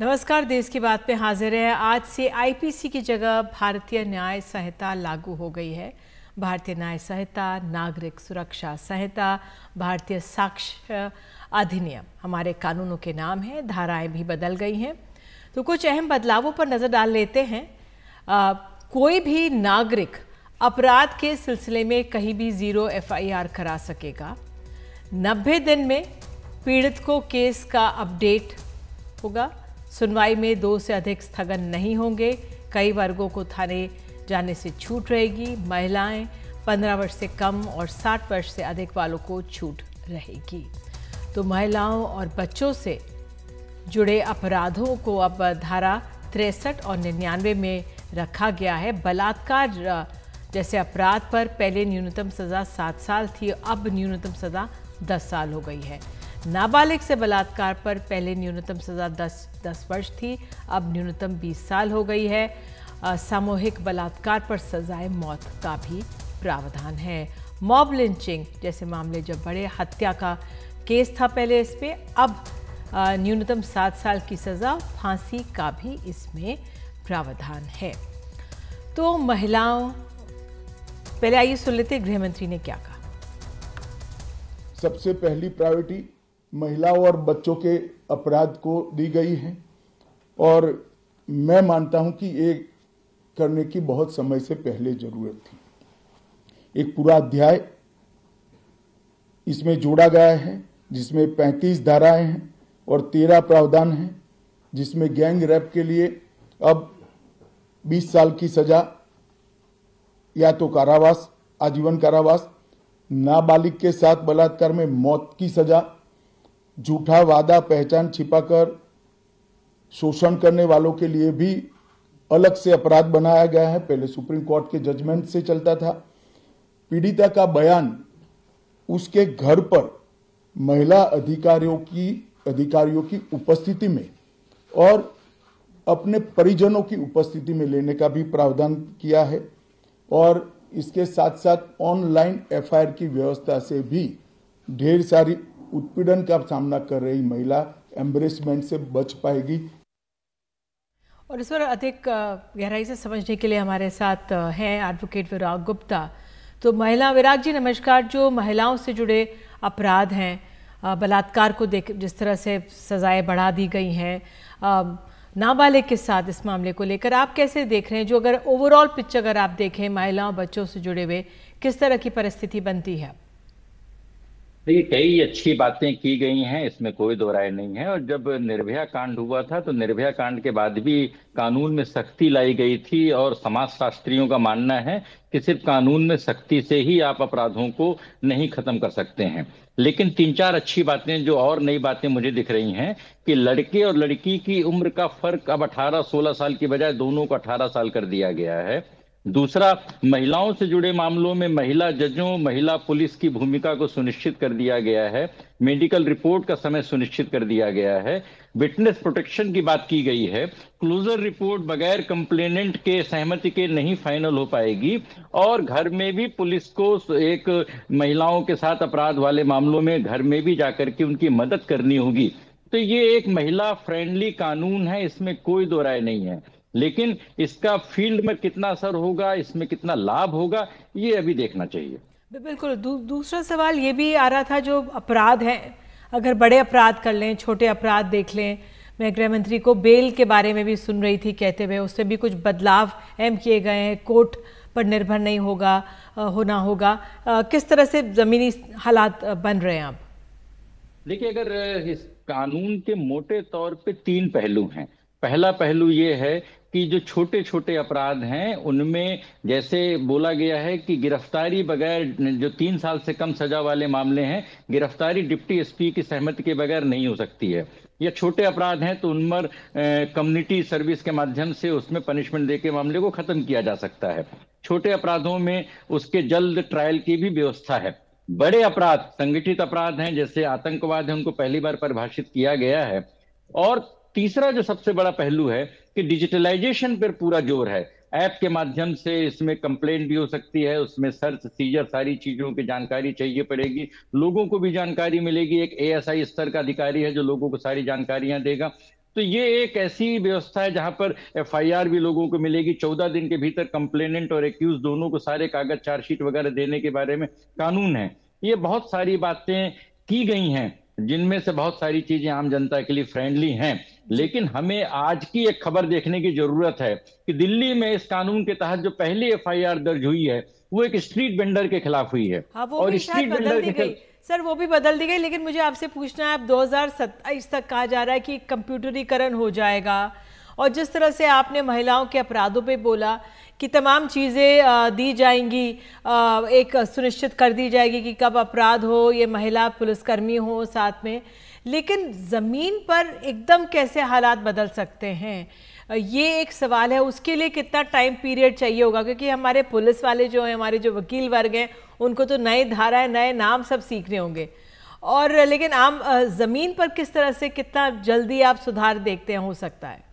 नमस्कार देश की बात पे हाजिर है आज से आईपीसी की जगह भारतीय न्याय संहिता लागू हो गई है भारतीय न्याय संहिता नागरिक सुरक्षा संहिता भारतीय साक्ष्य अधिनियम हमारे कानूनों के नाम हैं धाराएं भी बदल गई हैं तो कुछ अहम बदलावों पर नज़र डाल लेते हैं आ, कोई भी नागरिक अपराध के सिलसिले में कहीं भी ज़ीरो एफआईआर करा सकेगा नब्बे दिन में पीड़ित को केस का अपडेट होगा सुनवाई में दो से अधिक स्थगन नहीं होंगे कई वर्गों को थाने जाने से छूट रहेगी महिलाएं पंद्रह वर्ष से कम और साठ वर्ष से अधिक वालों को छूट रहेगी तो महिलाओं और बच्चों से जुड़े अपराधों को अब धारा तिरसठ और निन्यानवे में रखा गया है बलात्कार जैसे अपराध पर पहले न्यूनतम सज़ा सात साल थी अब न्यूनतम सज़ा दस साल हो गई है नाबालिग से बलात्कार पर पहले न्यूनतम सज़ा 10 दस वर्ष थी अब न्यूनतम 20 साल हो गई है सामूहिक बलात्कार पर सजाए मौत का भी प्रावधान है मॉब लिंचिंग जैसे मामले जब बड़े हत्या का केस था पहले इस पर अब न्यूनतम सात साल की सज़ा फांसी का भी इसमें प्रावधान है तो महिलाओं पहले आइए सुन लेते गृह मंत्री ने क्या कहा सबसे पहली प्रायोरिटी महिलाओं और बच्चों के अपराध को दी गई है और मैं मानता हूं कि ये करने की बहुत समय से पहले जरूरत थी एक पूरा अध्याय इसमें जोड़ा गया है जिसमें 35 धाराएं हैं और 13 प्रावधान हैं जिसमें गैंग रैप के लिए अब 20 साल की सजा या तो कारावास आजीवन कारावास नाबालिग के साथ बलात्कार में मौत की सजा झूठा वादा पहचान छिपाकर शोषण करने वालों के लिए भी अलग से अपराध बनाया गया है पहले सुप्रीम कोर्ट के जजमेंट से चलता था पीड़िता का बयान उसके घर पर महिला अधिकारियों की अधिकारियों की उपस्थिति में और अपने परिजनों की उपस्थिति में लेने का भी प्रावधान किया है और इसके साथ साथ ऑनलाइन एफआईआर की व्यवस्था से भी ढेर सारी उत्पीड़न का सामना कर रही महिला एम्बरेसमेंट से बच पाएगी और इस पर अधिक गहराई से समझने के लिए हमारे साथ हैं एडवोकेट विराग गुप्ता तो महिला विराग जी नमस्कार जो महिलाओं से जुड़े अपराध हैं बलात्कार को देख जिस तरह से सज़ाएं बढ़ा दी गई हैं नाबालिग के साथ इस मामले को लेकर आप कैसे देख रहे हैं जो अगर ओवरऑल पिक्चर अगर आप देखें महिलाओं बच्चों से जुड़े हुए किस तरह की परिस्थिति बनती है देखिए कई अच्छी बातें की गई हैं इसमें कोई दो राय नहीं है और जब निर्भया कांड हुआ था तो निर्भया कांड के बाद भी कानून में सख्ती लाई गई थी और समाज शास्त्रियों का मानना है कि सिर्फ कानून में सख्ती से ही आप अपराधों को नहीं खत्म कर सकते हैं लेकिन तीन चार अच्छी बातें जो और नई बातें मुझे दिख रही हैं कि लड़के और लड़की की उम्र का फर्क अब 18-16 साल की बजाय दोनों को 18 साल कर दिया गया है दूसरा महिलाओं से जुड़े मामलों में महिला जजों महिला पुलिस की भूमिका को सुनिश्चित कर दिया गया है मेडिकल रिपोर्ट का समय सुनिश्चित कर दिया गया है विटनेस प्रोटेक्शन की बात की गई है क्लोजर रिपोर्ट बगैर कंप्लेनेंट के सहमति के नहीं फाइनल हो पाएगी और घर में भी पुलिस को एक महिलाओं के साथ अपराध वाले मामलों में घर में भी जाकर के उनकी मदद करनी होगी तो ये एक महिला फ्रेंडली कानून है इसमें कोई दो राय नहीं है लेकिन इसका फील्ड में कितना असर होगा इसमें कितना लाभ होगा ये अभी देखना चाहिए बिल्कुल दू, दूसरा सवाल ये भी आ रहा था जो अपराध है अगर बड़े अपराध कर लें छोटे अपराध देख लें मैं गृह मंत्री को बेल के बारे में भी सुन रही थी कहते हुए उससे भी कुछ बदलाव अहम किए गए हैं कोर्ट पर निर्भर नहीं होगा होना होगा किस तरह से ज़मीनी हालात बन रहे हैं आप देखिए अगर इस कानून के मोटे तौर पे तीन पहलू हैं पहला पहलू ये है कि जो छोटे छोटे अपराध हैं उनमें जैसे बोला गया है कि गिरफ्तारी बगैर जो तीन साल से कम सजा वाले मामले हैं गिरफ्तारी डिप्टी एसपी की सहमति के बगैर नहीं हो सकती है या छोटे अपराध हैं तो उनमर कम्युनिटी सर्विस के माध्यम से उसमें पनिशमेंट दे के मामले को खत्म किया जा सकता है छोटे अपराधों में उसके जल्द ट्रायल की भी व्यवस्था है बड़े अपराध संगठित अपराध हैं जैसे आतंकवाद है उनको पहली बार परिभाषित किया गया है और तीसरा जो सबसे बड़ा पहलू है कि डिजिटलाइजेशन पर पूरा जोर है ऐप के माध्यम से इसमें कंप्लेंट भी हो सकती है उसमें सर्च सीजर सारी चीजों की जानकारी चाहिए पड़ेगी लोगों को भी जानकारी मिलेगी एक एएसआई स्तर का अधिकारी है जो लोगों को सारी जानकारियां देगा तो ये एक ऐसी व्यवस्था है जहां पर एफआईआर भी लोगों को मिलेगी चौदह दिन के भीतर कंप्लेनेंट और एक्यूज दोनों को सारे कागज चार्जशीट वगैरह देने के बारे में कानून है ये बहुत सारी बातें की गई हैं जिनमें से बहुत सारी चीजें आम जनता के लिए फ्रेंडली हैं लेकिन हमें आज की एक खबर देखने की जरूरत है कि दिल्ली में इस कानून के तहत जो पहली एफआईआर दर्ज हुई है वो एक स्ट्रीट वेंडर के खिलाफ हुई है हाँ, वो और स्ट्रीट वेंडर के खिलाफ सर वो भी बदल दी गई लेकिन मुझे आपसे पूछना है अब दो तक कहा जा रहा है कि कंप्यूटरीकरण हो जाएगा और जिस तरह से आपने महिलाओं के अपराधों पे बोला कि तमाम चीज़ें दी जाएंगी एक सुनिश्चित कर दी जाएगी कि कब अपराध हो ये महिला पुलिसकर्मी हो साथ में लेकिन ज़मीन पर एकदम कैसे हालात बदल सकते हैं ये एक सवाल है उसके लिए कितना टाइम पीरियड चाहिए होगा क्योंकि हमारे पुलिस वाले जो हैं हमारे जो वकील वर्ग हैं उनको तो नए धाराएं नए नाम सब सीखने होंगे और लेकिन आम ज़मीन पर किस तरह से कितना जल्दी आप सुधार देखते हैं हो सकता है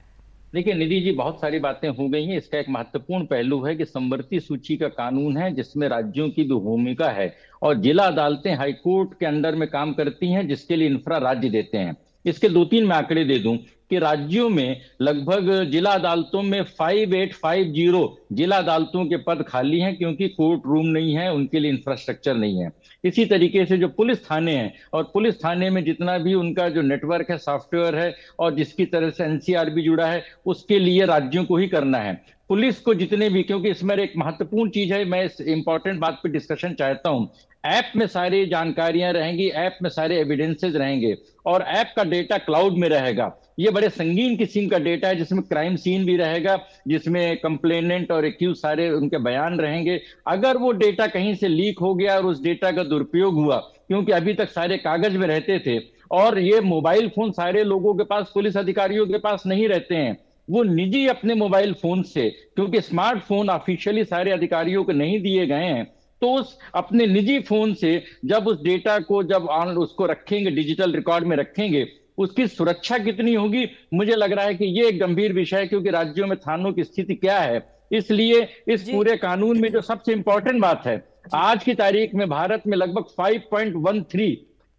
देखिए निधि जी बहुत सारी बातें हो गई हैं इसका एक महत्वपूर्ण पहलू है कि समवर्ती सूची का कानून है जिसमें राज्यों की भी भूमिका है और जिला अदालतें हाईकोर्ट के अंडर में काम करती हैं जिसके लिए इंफ्रा राज्य देते हैं इसके दो तीन मैं आंकड़े दे दूं कि राज्यों में लगभग जिला अदालतों में फाइव फाइव एट जीरो जिला अदालतों के पद खाली हैं क्योंकि कोर्ट रूम नहीं है उनके लिए इंफ्रास्ट्रक्चर नहीं है इसी तरीके से जो पुलिस थाने हैं और पुलिस थाने में जितना भी उनका जो नेटवर्क है सॉफ्टवेयर है और जिसकी तरह से एनसीआर भी जुड़ा है उसके लिए राज्यों को ही करना है पुलिस को जितने भी क्योंकि इसमें एक महत्वपूर्ण चीज है मैं इस इंपॉर्टेंट बात पे डिस्कशन चाहता हूं ऐप में सारी जानकारियां रहेंगी ऐप में सारे एविडेंसेज रहेंगे और ऐप का डेटा क्लाउड में रहेगा ये बड़े संगीन किस्म का डेटा है जिसमें क्राइम सीन भी रहेगा जिसमें कंप्लेनेंट और एक्यूज सारे उनके बयान रहेंगे अगर वो डेटा कहीं से लीक हो गया और उस डेटा का दुरुपयोग हुआ क्योंकि अभी तक सारे कागज में रहते थे और ये मोबाइल फोन सारे लोगों के पास पुलिस अधिकारियों के पास नहीं रहते हैं वो निजी अपने मोबाइल फोन से क्योंकि स्मार्टफोन ऑफिशियली सारे अधिकारियों को नहीं दिए गए हैं तो उस अपने निजी फोन से जब उस डेटा को जब ऑन उसको रखेंगे डिजिटल रिकॉर्ड में रखेंगे उसकी सुरक्षा कितनी होगी मुझे लग रहा है कि ये एक गंभीर विषय है क्योंकि राज्यों में थानों की स्थिति क्या है इसलिए इस पूरे कानून में जो सबसे इंपॉर्टेंट बात है आज की तारीख में भारत में लगभग 5.13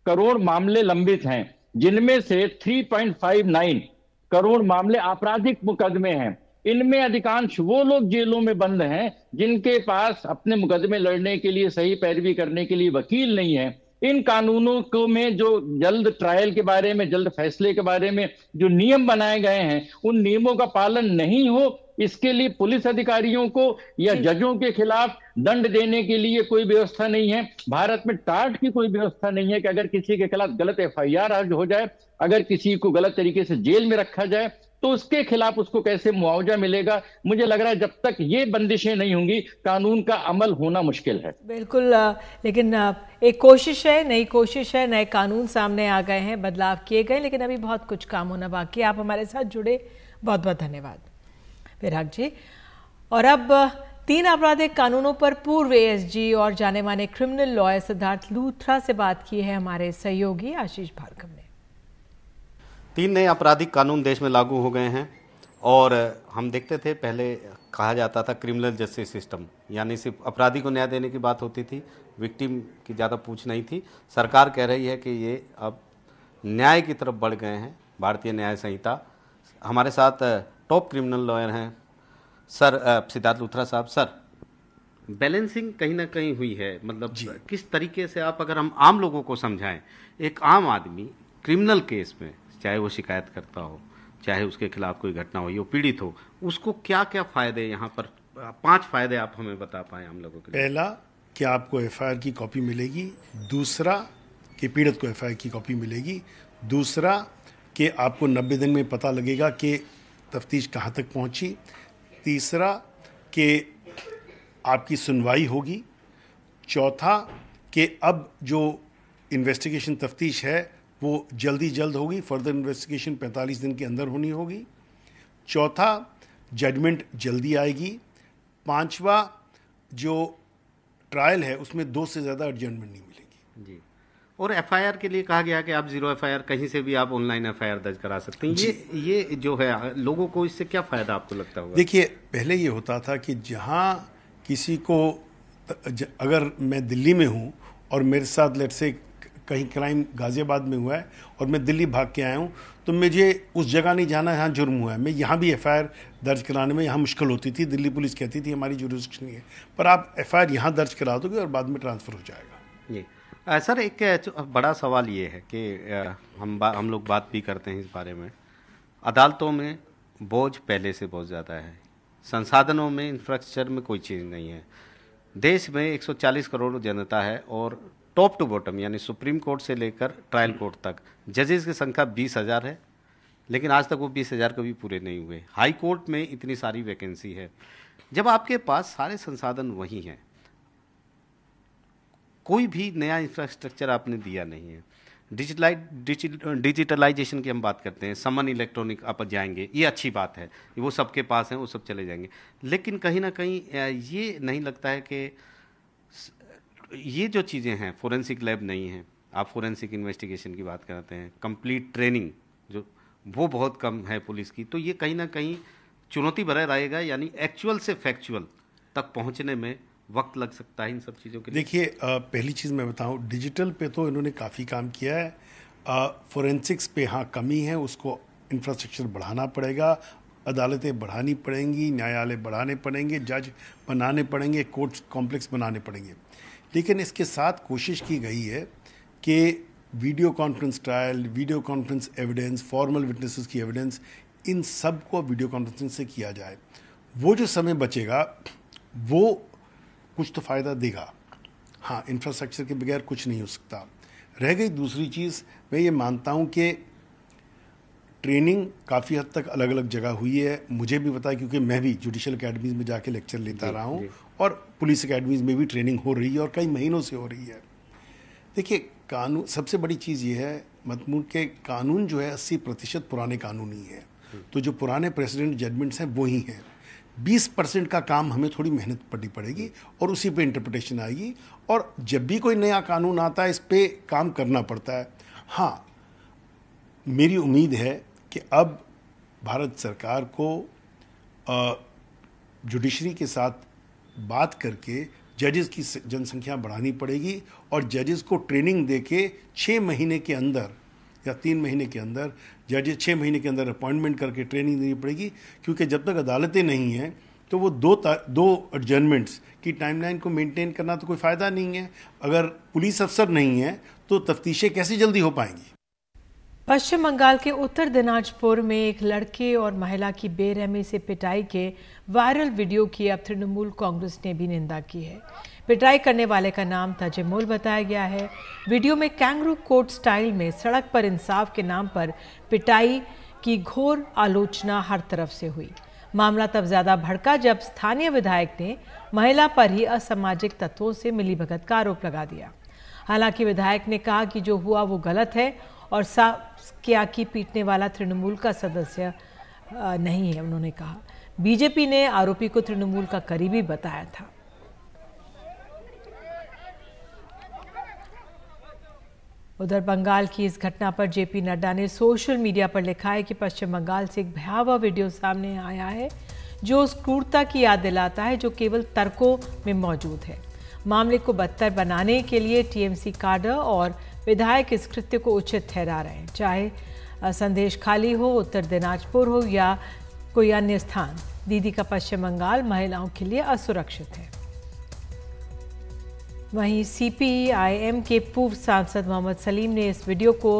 करोड़ मामले लंबित हैं जिनमें से 3.59 करोड़ मामले आपराधिक मुकदमे हैं इनमें अधिकांश वो लोग जेलों में बंद हैं जिनके पास अपने मुकदमे लड़ने के लिए सही पैरवी करने के लिए वकील नहीं है इन कानूनों को में जो जल्द ट्रायल के बारे में जल्द फैसले के बारे में जो नियम बनाए गए हैं उन नियमों का पालन नहीं हो इसके लिए पुलिस अधिकारियों को या जजों के खिलाफ दंड देने के लिए कोई व्यवस्था नहीं है भारत में टाट की कोई व्यवस्था नहीं है कि अगर किसी के खिलाफ गलत एफ आई आर हो जाए अगर किसी को गलत तरीके से जेल में रखा जाए तो उसके खिलाफ उसको कैसे मुआवजा मिलेगा मुझे लग रहा है जब तक ये बंदिशें नहीं होंगी कानून का अमल होना मुश्किल है बिल्कुल लेकिन एक कोशिश है नई कोशिश है नए कानून सामने आ गए हैं बदलाव किए गए लेकिन अभी बहुत कुछ काम होना बाकी आप हमारे साथ जुड़े बहुत बहुत धन्यवाद विराग जी और अब तीन आपराधिक कानूनों पर पूर्व एएसजी और जाने माने क्रिमिनल लॉयर सिद्धार्थ लूथरा से बात की है हमारे सहयोगी आशीष भार्गव ने तीन नए आपराधिक कानून देश में लागू हो गए हैं और हम देखते थे पहले कहा जाता था क्रिमिनल जस्टिस सिस्टम यानी सिर्फ अपराधी को न्याय देने की बात होती थी विक्टिम की ज़्यादा पूछ नहीं थी सरकार कह रही है कि ये अब न्याय की तरफ बढ़ गए हैं भारतीय न्याय संहिता हमारे साथ टॉप क्रिमिनल लॉयर हैं सर सिद्धार्थ लुथरा साहब सर बैलेंसिंग कहीं ना कहीं हुई है मतलब किस तरीके से आप अगर हम आम लोगों को समझाएं एक आम आदमी क्रिमिनल केस में चाहे वो शिकायत करता हो चाहे उसके खिलाफ कोई घटना हो हो पीड़ित हो उसको क्या क्या फ़ायदे यहाँ पर पांच फ़ायदे आप हमें बता पाए हम लोगों के पहला कि आपको एफ की कॉपी मिलेगी दूसरा कि पीड़ित को एफ की कॉपी मिलेगी दूसरा कि आपको नब्बे दिन में पता लगेगा कि तफ्तीश कहाँ तक पहुँची तीसरा कि आपकी सुनवाई होगी चौथा कि अब जो इन्वेस्टिगेशन तफ्तीश है वो जल्दी जल्द होगी फर्दर इन्वेस्टिगेशन 45 दिन के अंदर होनी होगी चौथा जजमेंट जल्दी आएगी पांचवा जो ट्रायल है उसमें दो से ज़्यादा एडजमेंट नहीं मिलेगी जी और एफआईआर के लिए कहा गया कि आप जीरो एफआईआर कहीं से भी आप ऑनलाइन एफआईआर दर्ज करा सकते हैं ये ये जो है लोगों को इससे क्या फ़ायदा आपको लगता होगा देखिए पहले ये होता था कि जहाँ किसी को अगर मैं दिल्ली में हूँ और मेरे साथ लेट से कहीं क्राइम गाज़ियाबाद में हुआ है और मैं दिल्ली भाग के आया हूँ तो मुझे उस जगह नहीं जाना यहाँ जुर्म हुआ है मैं यहाँ भी एफ दर्ज कराने में यहाँ मुश्किल होती थी दिल्ली पुलिस कहती थी हमारी नहीं है पर आप एफ आई यहाँ दर्ज करा दोगे और बाद में ट्रांसफ़र हो जाएगा जी आ, सर एक बड़ा सवाल ये है कि हम हम लोग बात भी करते हैं इस बारे में अदालतों में बोझ पहले से बहुत ज़्यादा है संसाधनों में इंफ्रास्ट्रक्चर में कोई चीज़ नहीं है देश में 140 करोड़ जनता है और टॉप टू बॉटम यानी सुप्रीम कोर्ट से लेकर ट्रायल हम्म। कोर्ट तक जजेस की संख्या बीस हज़ार है लेकिन आज तक वो बीस हज़ार कभी पूरे नहीं हुए हाई कोर्ट में इतनी सारी वैकेंसी है जब आपके पास सारे संसाधन वही हैं कोई भी नया इंफ्रास्ट्रक्चर आपने दिया नहीं है डिजिटलाइज डिजिटलाइजेशन की हम बात करते हैं समन इलेक्ट्रॉनिक आप जाएंगे ये अच्छी बात है वो सबके पास हैं वो सब चले जाएंगे लेकिन कहीं ना कहीं ये नहीं लगता है कि ये जो चीज़ें हैं फोरेंसिक लैब नहीं है आप फोरेंसिक इन्वेस्टिगेशन की बात करते हैं कंप्लीट ट्रेनिंग जो वो बहुत कम है पुलिस की तो ये कहीं ना कहीं चुनौती भरा रहेगा यानी एक्चुअल से फैक्चुअल तक पहुंचने में वक्त लग सकता है इन सब चीज़ों के देखिए पहली चीज़ मैं बताऊँ डिजिटल पे तो इन्होंने काफ़ी काम किया है फोरेंसिक्स पे हाँ कमी है उसको इंफ्रास्ट्रक्चर बढ़ाना पड़ेगा अदालतें बढ़ानी पड़ेंगी न्यायालय बढ़ाने पड़ेंगे जज बनाने पड़ेंगे कोर्ट कॉम्प्लेक्स बनाने पड़ेंगे लेकिन इसके साथ कोशिश की गई है कि video conference trial video conference evidence formal witnesses की एविडेंस इन सब को वीडियो कॉन्फ्रेंसिंग से किया जाए वो जो समय बचेगा वो कुछ तो फ़ायदा देगा हाँ इंफ्रास्ट्रक्चर के बगैर कुछ नहीं हो सकता रह गई दूसरी चीज़ मैं ये मानता हूँ कि ट्रेनिंग काफ़ी हद तक अलग अलग जगह हुई है मुझे भी पता है क्योंकि मैं भी जुडिशल अकेडमीज में जाके लेक्चर लेता रहा हूँ और पुलिस अकेडमीज में भी ट्रेनिंग हो रही है और कई महीनों से हो रही है देखिए कानून सबसे बड़ी चीज़ ये है मतमून के कानून जो है अस्सी प्रतिशत पुराने कानून ही है तो जो पुराने प्रेसिडेंट जजमेंट्स हैं वो ही हैं बीस परसेंट का काम हमें थोड़ी मेहनत पड़नी पड़ेगी और उसी पे इंटरप्रटेशन आएगी और जब भी कोई नया कानून आता है इस पर काम करना पड़ता है हाँ मेरी उम्मीद है कि अब भारत सरकार को जुडिशरी के साथ बात करके जजेस की जनसंख्या बढ़ानी पड़ेगी और जजेस को ट्रेनिंग दे के छः महीने के अंदर या तीन महीने के अंदर जज छः महीने के अंदर अपॉइंटमेंट करके ट्रेनिंग देनी पड़ेगी क्योंकि जब तक अदालतें नहीं हैं तो वो दो दो एडजमेंट्स की टाइमलाइन को मेंटेन करना तो कोई फ़ायदा नहीं है अगर पुलिस अफसर नहीं है तो तफ्तीशें कैसे जल्दी हो पाएंगी पश्चिम बंगाल के उत्तर दिनाजपुर में एक लड़के और महिला की बेरहमी से पिटाई के वायरल वीडियो की अब तृणमूल कांग्रेस ने भी निंदा की है पिटाई करने वाले का नाम ताजमोल बताया गया है वीडियो में कैंगरू कोर्ट स्टाइल में सड़क पर इंसाफ के नाम पर पिटाई की घोर आलोचना हर तरफ से हुई मामला तब ज़्यादा भड़का जब स्थानीय विधायक ने महिला पर ही असामाजिक तत्वों से मिलीभगत का आरोप लगा दिया हालांकि विधायक ने कहा कि जो हुआ वो गलत है और साफ किया कि पीटने वाला तृणमूल का सदस्य नहीं है उन्होंने कहा बीजेपी ने आरोपी को तृणमूल का करीबी बताया था उधर बंगाल की इस घटना पर जेपी नड्डा ने सोशल मीडिया पर लिखा है कि पश्चिम बंगाल से एक भयावह वीडियो सामने आया है जो उस क्रूरता की याद दिलाता है जो केवल तर्कों में मौजूद है मामले को बदतर बनाने के लिए टीएमसी काडर और विधायक इस कृत्य को उचित ठहरा रहे हैं चाहे संदेश खाली हो उत्तर दिनाजपुर हो या कोई अन्य स्थान दीदी का पश्चिम बंगाल महिलाओं के लिए असुरक्षित है वहीं सीपीआईएम के पूर्व सांसद मोहम्मद सलीम ने इस वीडियो को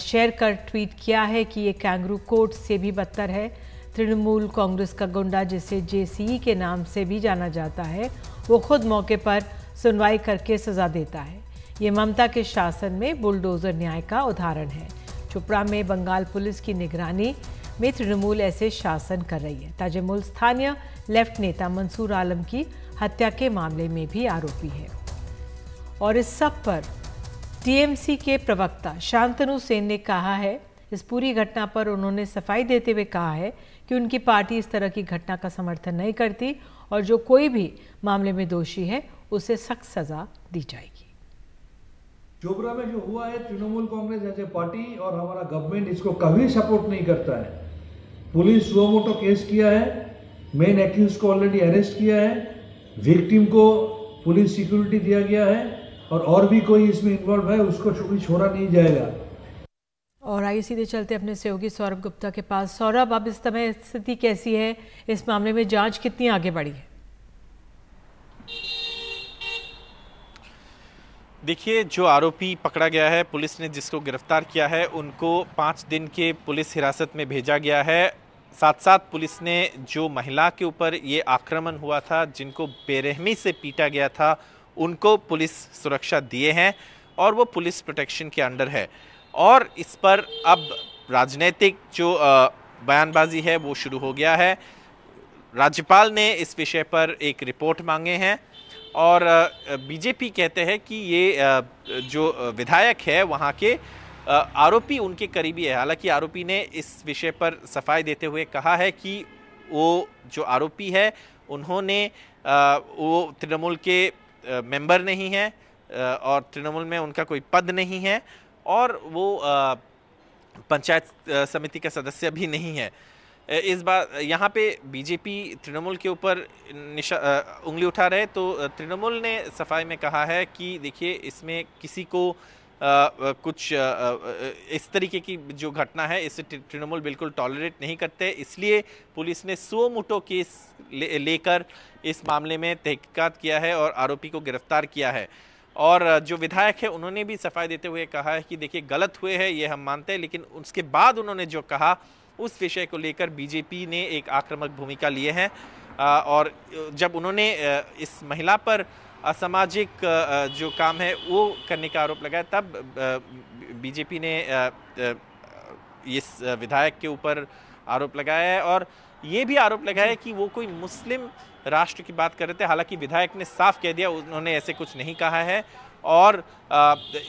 शेयर कर ट्वीट किया है कि ये कैंगरू कोर्ट से भी बदतर है तृणमूल कांग्रेस का गुंडा जिसे जेसीई के नाम से भी जाना जाता है वो खुद मौके पर सुनवाई करके सजा देता है ये ममता के शासन में बुलडोजर न्याय का उदाहरण है चोपड़ा में बंगाल पुलिस की निगरानी में तृणमूल ऐसे शासन कर रही है ताजमूल स्थानीय लेफ्ट नेता मंसूर आलम की हत्या के मामले में भी आरोपी है और इस सब पर टीएमसी के प्रवक्ता शांतनु सेन ने कहा है इस पूरी घटना पर उन्होंने सफाई देते हुए कहा है कि उनकी पार्टी इस तरह की घटना का समर्थन नहीं करती और जो कोई भी मामले में दोषी है उसे सख्त सजा दी जाएगी जोबरा में जो हुआ है Trinamool Congress as a party और हमारा गवर्नमेंट इसको कभी सपोर्ट नहीं करता है पुलिस वो मोटो केस किया है मेन एक्यूज को ऑलरेडी अरेस्ट किया है विक्टिम को पुलिस सिक्योरिटी दिया गया है और और भी कोई इसमें इन्वॉल्व है उसको चूंकि छोड़ा नहीं जाएगा और आइए सीधे चलते अपने सहयोगी सौरभ गुप्ता के पास सौरभ अब इस समय स्थिति कैसी है इस मामले में जांच कितनी आगे बढ़ी है देखिए जो आरोपी पकड़ा गया है पुलिस ने जिसको गिरफ्तार किया है उनको पाँच दिन के पुलिस हिरासत में भेजा गया है साथ साथ पुलिस ने जो महिला के ऊपर ये आक्रमण हुआ था जिनको बेरहमी से पीटा गया था उनको पुलिस सुरक्षा दिए हैं और वो पुलिस प्रोटेक्शन के अंडर है और इस पर अब राजनीतिक जो बयानबाजी है वो शुरू हो गया है राज्यपाल ने इस विषय पर एक रिपोर्ट मांगे हैं और बीजेपी कहते हैं कि ये जो विधायक है वहाँ के आरोपी उनके करीबी है हालांकि आरोपी ने इस विषय पर सफाई देते हुए कहा है कि वो जो आरोपी है उन्होंने वो तृणमूल के मेंबर नहीं है और तृणमूल में उनका कोई पद नहीं है और वो पंचायत समिति का सदस्य भी नहीं है इस बार यहाँ पे बीजेपी तृणमूल के ऊपर निशा उंगली उठा रहे तो तृणमूल ने सफाई में कहा है कि देखिए इसमें किसी को आ, कुछ आ, इस तरीके की जो घटना है इसे तृणमूल बिल्कुल टॉलरेट नहीं करते इसलिए पुलिस ने सो मोटो केस लेकर ले इस मामले में तहकीकत किया है और आरोपी को गिरफ्तार किया है और जो विधायक है उन्होंने भी सफाई देते हुए कहा है कि देखिए गलत हुए हैं ये हम मानते हैं लेकिन उसके बाद उन्होंने जो कहा उस विषय को लेकर बीजेपी ने एक आक्रामक भूमिका लिए हैं और जब उन्होंने इस महिला पर असामाजिक जो काम है वो करने का आरोप लगाया तब बीजेपी ने इस विधायक के ऊपर आरोप लगाया है और ये भी आरोप लगाया है कि वो कोई मुस्लिम राष्ट्र की बात कर रहे थे हालांकि विधायक ने साफ कह दिया उन्होंने ऐसे कुछ नहीं कहा है और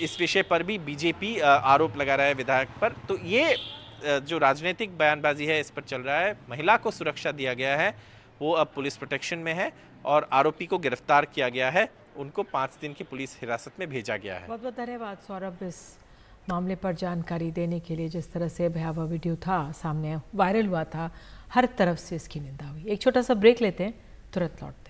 इस विषय पर भी बीजेपी आरोप लगा रहा है विधायक पर तो ये जो राजनीतिक बयानबाजी है इस पर चल रहा है महिला को सुरक्षा दिया गया है वो अब पुलिस प्रोटेक्शन में है और आरोपी को गिरफ्तार किया गया है उनको पाँच दिन की पुलिस हिरासत में भेजा गया है बहुत बहुत धन्यवाद सौरभ इस मामले पर जानकारी देने के लिए जिस तरह से भयावह वीडियो था सामने वायरल हुआ था हर तरफ से इसकी निंदा हुई एक छोटा सा ब्रेक लेते हैं तुरंत लौटते